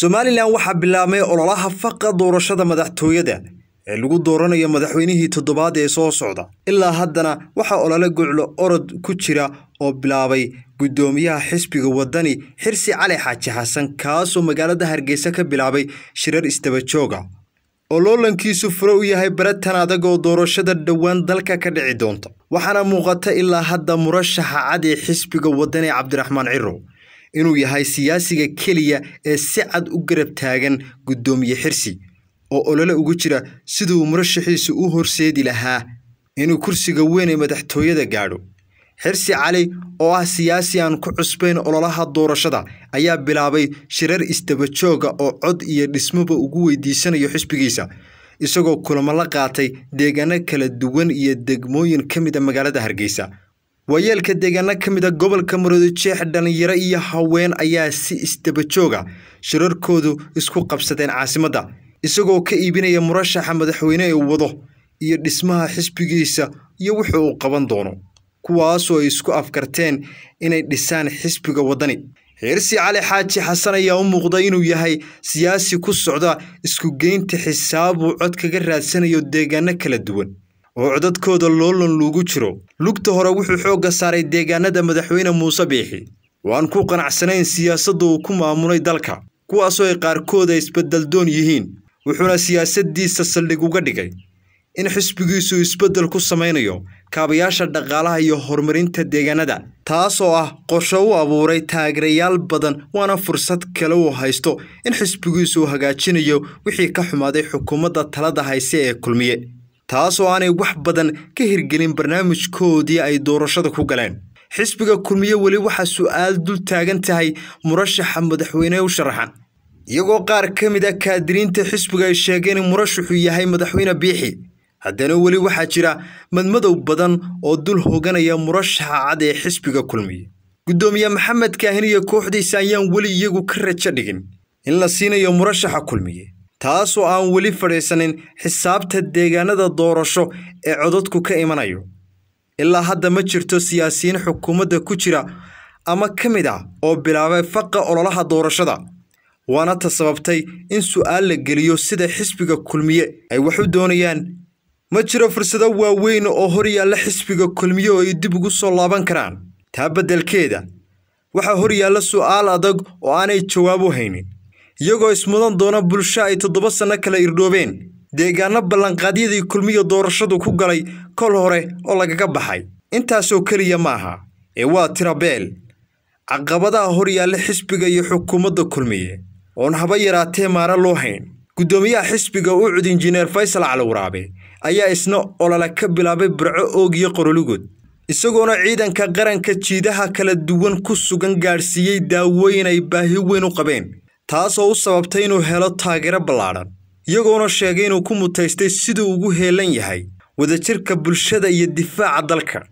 somalilan waxaa bilaabmay ololaha faqa doorashada madaxtooyada ee lagu dooranayo madaxweynihii toddobaad ee soo socda ilaa haddana waxaa olole guclo orod ku jira oo bilaabay guddoomiyaha xisbiga wadani xirsi cali xaaji xasan kaasoo magaalada hargeysa ka bilaabay shirar istabajooga jooga oo loolankiisu fure u yahay baratan adag oo doorashada dhowaan dalka ka dhici doonta waxaana muuqata ilaa hadda murashaxa cad ee xisbiga wadani cabdiraxmaan ciro inuu yahay siyaasiga keliya ee si cad u garab taagan guddoomiye xirsi oo olole ugu jira siduu murashaxiisu u horseedi lahaa inuu kursiga weyn ee madaxtooyada gaadho xirsi cali oo ah siyaasi aan ku cusbayn ololaha doorashada ayaa bilaabay shirar isdaba jooga oo cod iyo dhismoba ugu weydiisanayo xisbigiisa isagoo kulamo la qaatay deegaano kala duwan iyo degmooyin ka mid a ah magaalada hargeysa waayeelka deegaano ka mid a ah gobolka maroodijeex dhallinyaro iyo haween ayaa si isdaba jooga shirarkoodu isku qabsadeen caasimadda isagoo ka iibinaya murashaxa madaxweyne ee wado iyo dhismaha xisbigiisa iyo wixii uu qaban doono kuwaasoo ay isku afgarteen inay dhisaan xisbiga wadani xiirsi cali xaaji xasan ayaa u muuqda inuu yahay siyaasi ku socda isku geynta xisaabuu cod kaga raadsanayo deegaano kala duwan oo codadkooda loolan luugu jiro lugta hore wuxuu xoogga saaray deegaanada madaxweyne muuse biixi waan ku qanacsanayn siyaasadda uu ku maamulay dalka kuwaasoo ay qaarkooda ay isbeddeldoon yihiin wuxuuna siyaasaddiisa saldhig uga dhigay in xisbigiisu isbeddel ku samaynayo kaabayaasha dhaqaalaha iyo horumarinta deegaanada taasoo ah qorsho u abuuray taageerayaal badan waana fursad kale uu haysto in xisbigiisu hagaajinayo wixii ka xumaaday xukuumadda talada hayse ee kulmiye taasoo aanay wax badan ka hirgelin barnaamijkoodii ay doorashada ku galeen xisbiga kulmiye weli waxaa su'aal dul taagan tahay murashaxa madaxweyne u sharaxan iyagoo qaar ka mid a ah kaadiriinta xisbiga ay sheegeen in murashaxu yahay madaxweyne biixi haddana weli waxaa jira madmadow badan oo dul hoganaya murashaxa cad ee xisbiga kulmiye guddoomiye maxamed kaahin iyo kooxdiisa ayaan weli iyagu ka rajo dhigin in la siinayo murashaxa kulmiye taasoo aan weli fadhiisanin xisaabta deegaanada doorasho ee codadku ka imanayo ilaa hadda ma jirto siyaasiyiin xukuumadda ku jira ama ka mid ah oo bilaabay faqa ololaha doorashada waana ta sababtay in su'aal la geliyo sida xisbiga kulmiye ay wax u doonayaan ma jiro fursado waaweyn oo hor yaalla xisbiga kulmiye oo ay dib ugu soo laaban karaan taa beddelkeeda waxaa hor yaalla su'aal adag oo aanay jawaab u haynin iyagoo ismudan doona bulsho ay toddoba sanno kala irdhoobeen deegaano ballanqaadyadii kulmiya doorashadu ku galay kol hore oo lagaga baxay intaasoo keliya maaha ee waa tirabeel caqabadaha hor yaalla xisbiga iyo xukuumadda kulmiye oon haba yaraatee maara loo hayn guddoomiyaha xisbiga u cud injineer faysal cali ayaa isna olole ka bilaabay barco oogiyo qoroligood isagoona ciidanka qaranka jiidaha kala duwan ku sugan gaadhsiiyey daawooyin ay baahi weyn u qabeen taasoo u sababtay inuu helo taageero ballaadhan iyagoona sheegay inuu ku mutaystay siduu ugu heelan yahay wadajirka bulshada iyo difaaca dalka